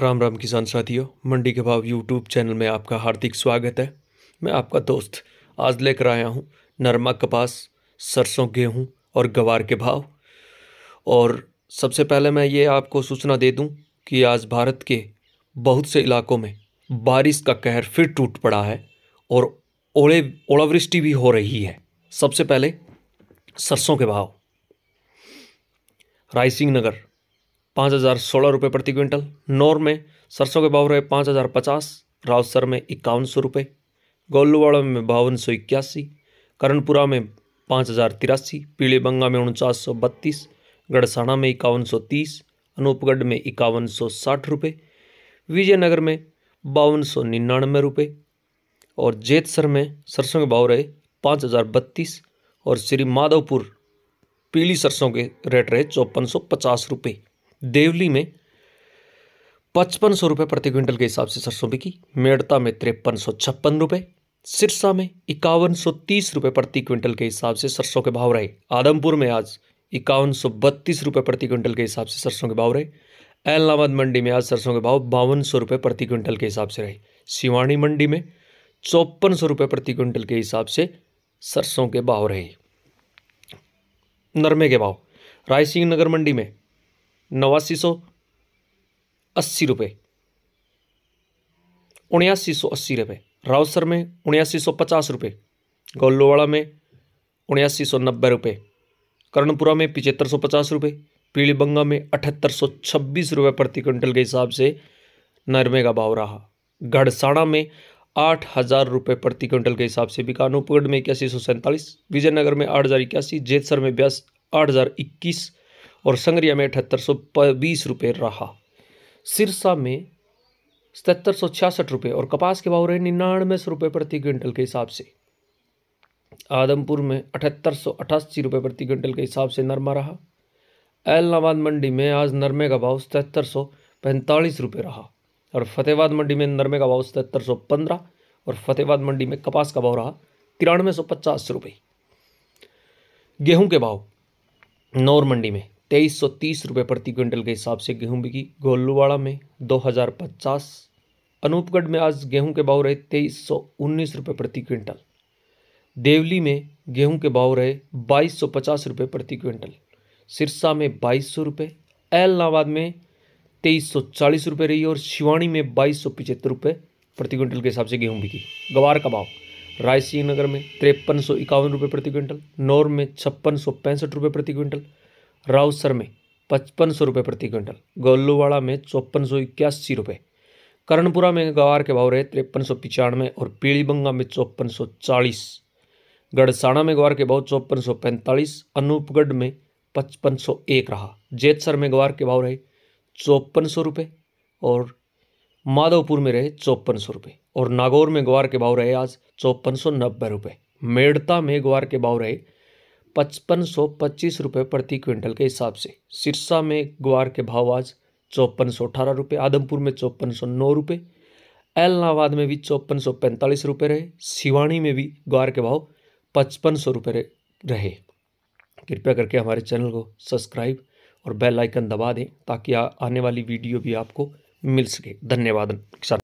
राम राम किसान साथियों मंडी के भाव यूट्यूब चैनल में आपका हार्दिक स्वागत है मैं आपका दोस्त आज लेकर आया हूँ नरमा कपास सरसों गेहूँ और गवार के भाव और सबसे पहले मैं ये आपको सूचना दे दूँ कि आज भारत के बहुत से इलाकों में बारिश का कहर फिर टूट पड़ा है और ओले ओलावृष्टि भी हो रही है सबसे पहले सरसों के भाव रायसिंह नगर पाँच हज़ार सोलह रुपये प्रति क्विंटल नौर में सरसों के भाव रहे पाँच हज़ार पचास रावसर में इक्यावन सौ रुपये गोलूवाड़ा में बावन सौ इक्यासी करणपुरा में पाँच हज़ार तिरासी बंगा में उनचास सौ बत्तीस गढ़साना में इक्यावन सौ तीस अनूपगढ़ में इक्यावन सौ साठ रुपये विजयनगर में बावन सौ निन्यानवे रुपये और जेतसर में सरसों के भाव रहे पाँच हज़ार बत्तीस और श्री माधवपुर पीली सरसों के रेट रहे चौपन सौ पचास रुपये देवली में पचपन सौ रुपये प्रति क्विंटल के हिसाब से सरसों बिकी मेड़ता में तिरपन सौ छप्पन रुपये सिरसा में इक्यावन सौ तीस रुपये प्रति क्विंटल के हिसाब से सरसों के भाव रहे आदमपुर में आज इक्यावन सौ बत्तीस रुपये प्रति क्विंटल के हिसाब से सरसों के भाव रहे एलनाबाद मंडी में आज सरसों के भाव बावन सौ रुपये प्रति क्विंटल के हिसाब से रहे सिवानी मंडी में चौपन सौ रुपये प्रति क्विंटल के हिसाब से सरसों के भाव रहे नरमे के भाव रायसिंह नगर मंडी में नवासी सौ अस्सी रुपये उन्यासी सौ अस्सी रुपये रावसर में उन्यासी सौ पचास रुपये गौलोवाड़ा में उन्यासी सौ नब्बे रुपये कर्णपुरा में पिचहत्तर सौ पचास रुपये पीलीबंगा में अठहत्तर सौ छब्बीस रुपये प्रति क्विंटल के हिसाब से नरमे का भाव रहा गढ़साड़ा में आठ हज़ार रुपये प्रति क्विंटल के हिसाब से बिकानोपगढ़ में इक्यासी सौ सैंतालीस विजयनगर में आठ हज़ार इक्यासी जेतसर में ब्यास आठ हज़ार इक्कीस और संगरिया में अठहत्तर सौ बीस रुपये रहा सिरसा में सतहत्तर सौ छियासठ रुपये और कपास के भाव रहे निन्यानवे सौ रुपये प्रति क्विंटल के हिसाब से आदमपुर में अठहत्तर सौ अठासी रुपये प्रति क्विंटल के हिसाब से नरमा रहा एलनाबाद मंडी में आज नरमे का भाव सतहत्तर सौ पैंतालीस रुपये रहा और फतेहाबाद मंडी में नरमे का भाव सतहत्तर सौ पंद्रह और फतेहाबाद मंडी में कपास का भाव रहा तिरानवे सौ पचास रुपये गेहूँ के भाव नौर मंडी में तेईस सौ तीस रुपये प्रति क्विंटल के हिसाब से गेहूं बिकी गोलूवाड़ा में दो हज़ार पचास अनूपगढ़ में आज गेहूं के भाव रहे तेईस सौ उन्नीस रुपये प्रति क्विंटल देवली में गेहूं के भाव रहे बाईस सौ पचास रुपये प्रति क्विंटल सिरसा में बाईस सौ रुपये एलनाबाद में तेईस सौ चालीस रुपये रही और शिवानी में बाईस सौ पिचहत्तर रुपये प्रति क्विंटल के हिसाब से गेहूँ बिकी गवार का भाव रायसिंह नगर में तिरपन सौ इक्यावन रुपये प्रति क्विंटल नौर में छप्पन सौ पैंसठ रुपये प्रति क्विंटल राउसर में पचपन सौ रुपये प्रति क्विंटल गोल्लूवाड़ा में चौपन सौ इक्यासी रुपये करणपुरा में गवार के भाव रहे तिरपन सौ पिचानवे और पीलीबंगा में चौपन सौ चालीस गढ़साणा में ग्वार के भाव चौपन सौ पैंतालीस अनूपगढ़ में पचपन सौ एक रहा जेतसर में गवार के भाव रहे चौपन सौ रुपये और माधवपुर में रहे चौपन सौ रुपये और नागौर में ग्वार के भाव रहे आज चौपन सौ नब्बे रुपये मेड़ता में ग्वार के भाव रहे पचपन सौ पच्चीस रुपये प्रति क्विंटल के हिसाब से सिरसा में ग्वार के भाव आज चौपन सौ अठारह रुपये आदमपुर में चौपन सौ नौ रुपये एलनाबाद में भी चौपन सौ पैंतालीस रुपये रहे सिवानी में भी ग्वार के भाव पचपन सौ रुपये रहे कृपया करके हमारे चैनल को सब्सक्राइब और बेल आइकन दबा दें ताकि आने वाली वीडियो भी आपको मिल सके धन्यवाद किसान